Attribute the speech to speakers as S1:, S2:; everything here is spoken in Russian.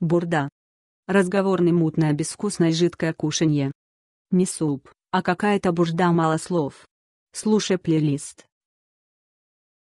S1: Бурда. Разговорный мутное безвкусное жидкое кушанье. Не суп, а какая-то бурда мало слов. Слушай плейлист.